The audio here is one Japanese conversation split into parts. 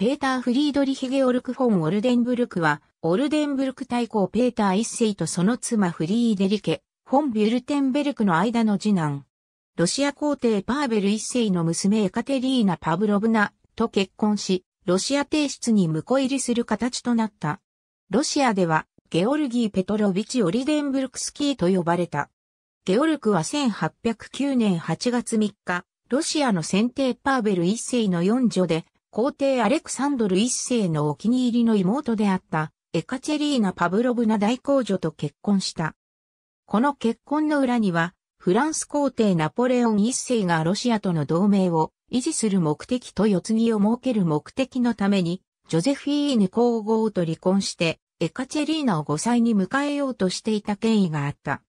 ペーター・フリードリヒ・ゲオルク・フォン・オルデンブルクは、オルデンブルク大公ペーター一世とその妻フリーデリケ、フォン・ビュルテンベルクの間の次男。ロシア皇帝パーベル一世の娘エカテリーナ・パブロブナと結婚し、ロシア帝室に婿入りする形となった。ロシアでは、ゲオルギー・ペトロビチ・オリデンブルクスキーと呼ばれた。ゲオルクは1809年8月3日、ロシアの選定パーベル一世の四女で、皇帝アレクサンドル一世のお気に入りの妹であったエカチェリーナ・パブロブナ大公女と結婚した。この結婚の裏には、フランス皇帝ナポレオン一世がロシアとの同盟を維持する目的と世継ぎを設ける目的のために、ジョゼフィーヌ皇后と離婚して、エカチェリーナを5歳に迎えようとしていた権威があった。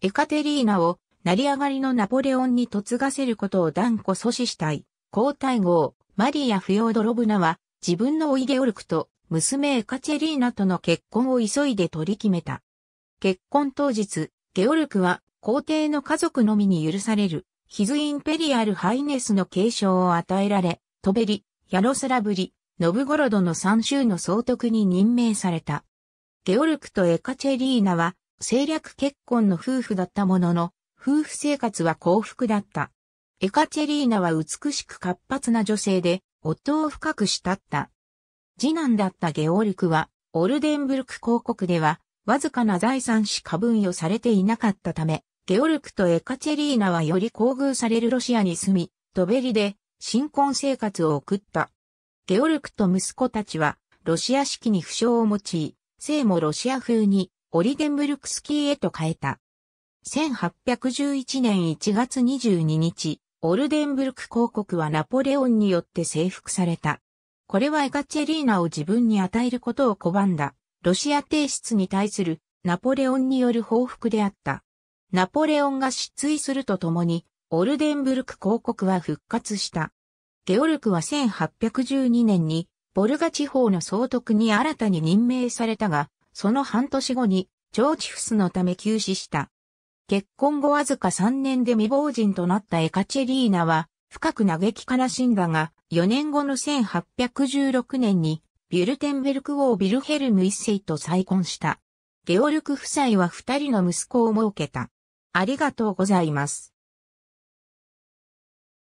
エカテリーナを成り上がりのナポレオンに嫁がせることを断固阻止したい。皇太后、マリア・フヨードロブナは、自分のオいゲオルクと、娘エカチェリーナとの結婚を急いで取り決めた。結婚当日、ゲオルクは、皇帝の家族のみに許される、ヒズインペリアル・ハイネスの継承を与えられ、トベリ、ヤロスラブリ、ノブゴロドの三州の総督に任命された。ゲオルクとエカチェリーナは、政略結婚の夫婦だったものの、夫婦生活は幸福だった。エカチェリーナは美しく活発な女性で、夫を深く慕った。次男だったゲオルクは、オルデンブルク公国では、わずかな財産しか分与されていなかったため、ゲオルクとエカチェリーナはより厚遇されるロシアに住み、ドベリで新婚生活を送った。ゲオルクと息子たちは、ロシア式に不傷を持ち、姓もロシア風に、オリデンブルクスキーへと変えた。1811年1月22日、オルデンブルク公国はナポレオンによって征服された。これはエカチェリーナを自分に与えることを拒んだ、ロシア帝室に対するナポレオンによる報復であった。ナポレオンが失墜するとともに、オルデンブルク公国は復活した。ゲオルクは1812年に、ボルガ地方の総督に新たに任命されたが、その半年後に、チョーチフスのため休止した。結婚後わずか3年で未亡人となったエカチェリーナは、深く嘆き悲しんだが、4年後の1816年に、ビュルテンベルク王ビルヘルム一世と再婚した。ゲオルク夫妻は二人の息子を設けた。ありがとうございます。